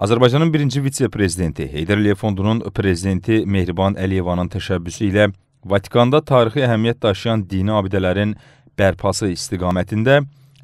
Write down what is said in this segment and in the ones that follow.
Azərbaycanın birinci vitse-prezidenti Heydər Əliyev fondunun prezidenti Mehriban Əliyevanın təşəbbüsü ilə Vatikanda tarixi əhəmiyyət daşıyan dini abidələrin bərpası istiqamətində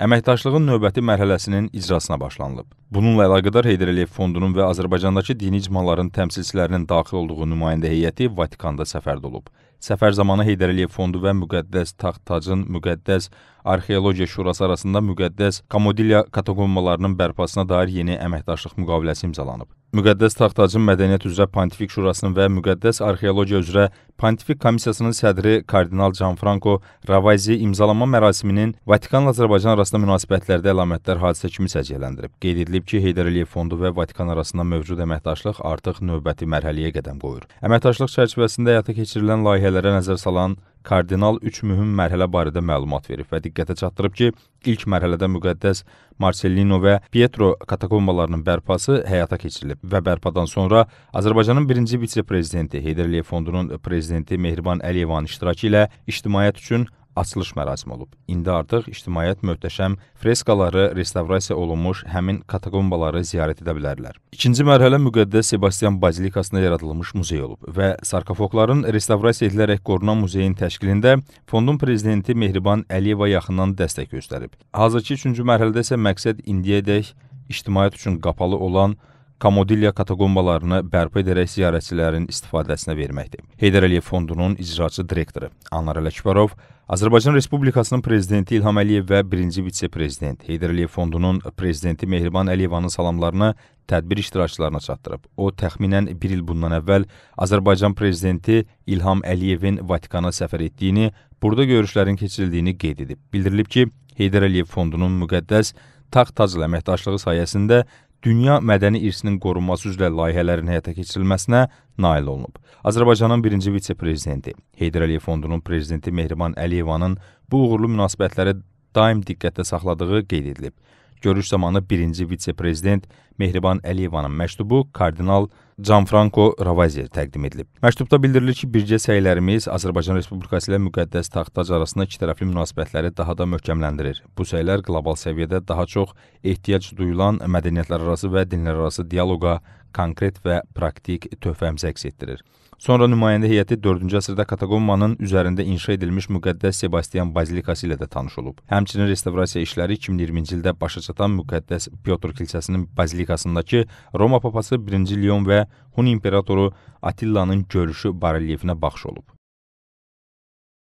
əməkdaşlığın növbəti mərhələsinin icrasına başlanılıb. Bununla əlaqədar Heydər Əliyev fondunun və Azərbaycandakı dini icmaların təmsilçilərinin daxil olduğu nümayəndə heyəti Vatikanda səfərdə olub. Səfər zamanı Heydər Əliyev Fondu və Müqəddəs Taxt-Tacın Müqəddəs Arxeologiya Şurası arasında Müqəddəs Komodilya katakombalarının bərpasına dair yeni əməkdaşlıq müqaviləsi imzalanıb. Müqəddəs Taxt-Tacın Mədəniyyət üzrə Pontifik Şurasının və Müqəddəs Arxeologiya üzrə Pontifik Komissiyasının sədri kardinal Canfranco Ravazzi imzalanma mərasiminin Vatikanla Azərbaycan arasında münasibətlərdə əlamətlər hadisə kimi səciyyələndirib. Qeyd edilib ki, Heydər Əliyev Fondu və Vatikan arasında mövcud əməkdaşlıq artıq növbəti mərhələyə qədəm qoyur. Əməkdaşlıq çərçivəsində həyata keçirilən layihə layihələrə nəzər salan kardinal üç mühüm mərhələ barədə məlumat verib və diqqətə çatdırıb ki, ilk mərhələdə müqəddəs Marselino və Pietro katakombalarının bərpası həyata keçirilib və bərpadan sonra Azərbaycanın birinci vitse-prezidenti Heydər Əliyev fondunun prezidenti Mehriban Əliyevanın iştirakı ilə ictimaiyyət üçün açılış mərasimi olub. İndi artıq ictimaiyyət möhtəşəm freskaları restavrasiya olunmuş həmin katakombaları ziyarət edə bilərlər. İkinci mərhələ müqəddəs Sebastian bazilikasında yaradılmış muzey olub və sarkofogların restavrasiya edilərək qorunan muzeyin təşkilində fondun prezidenti Mehriban Əliyeva yaxından dəstək göstərib. Hazırki üçüncü mərhələdə isə məqsəd indiyədək ictimaiyyət üçün qapalı olan Komodilya kataqombalarını bərpa edərək ziyarətçilərin istifadəsinə verməkdir. Heydər Əliyev fondunun icraçı direktoru Anar Ələkbərov, Azərbaycan Respublikasının prezidenti İlham Əliyev və birinci vitse-prezident Heydər Əliyev fondunun prezidenti Mehriban Əliyevanın salamlarını tədbir iştirakçılarına çatdırıb. O, təxminən bir il bundan əvvəl Azərbaycan prezidenti İlham Əliyevin Vatikana səfər etdiyini, burada görüşlərin keçirildiyini qeyd edib. Bildirilib ki, Heydər Əliyev fondunun müqəddəs taxt-tacla əməkdaşlığı sayəsində dünya mədəni irsinin qorunması üzrə layihələrin həyata keçirilməsinə nail olunub. Azərbaycanın birinci vitse-prezidenti, Heydər Əliyev fondunun prezidenti Mehriban Əliyevanın bu uğurlu münasibətləri daim diqqətdə saxladığı qeyd edilib. Görüş zamanı birinci vitse-prezident Mehriban Əliyevanın məktubu kardinal Canfranco Ravaziyə təqdim edilib. Məktubda bildirilir ki, birgə səylərimiz Azərbaycan Respublikası ilə müqəddəs taxtac arasında ikitərəfli münasibətləri daha da möhkəmləndirir. Bu səylər qlobal səviyyədə daha çox ehtiyac duyulan mədəniyyətlər arası və dinlər arası dialoqa konkret və praktik töhfəmizi əks etdirir. Sonra nümayəndə heyəti 4-cü əsrdə Katakombanın üzərində inşa edilmiş müqəddəs Sebastian bazilikası ilə də tanış olub. Həmçinin restavrasiya işləri 2020-ci ildə başa çatan müqəddəs Piotr kilsəsinin bazilikası Respublikasındakı Roma papası 1-ci Leon və Hun imperatoru Attilanın görüşü barelyefinə baxş olub.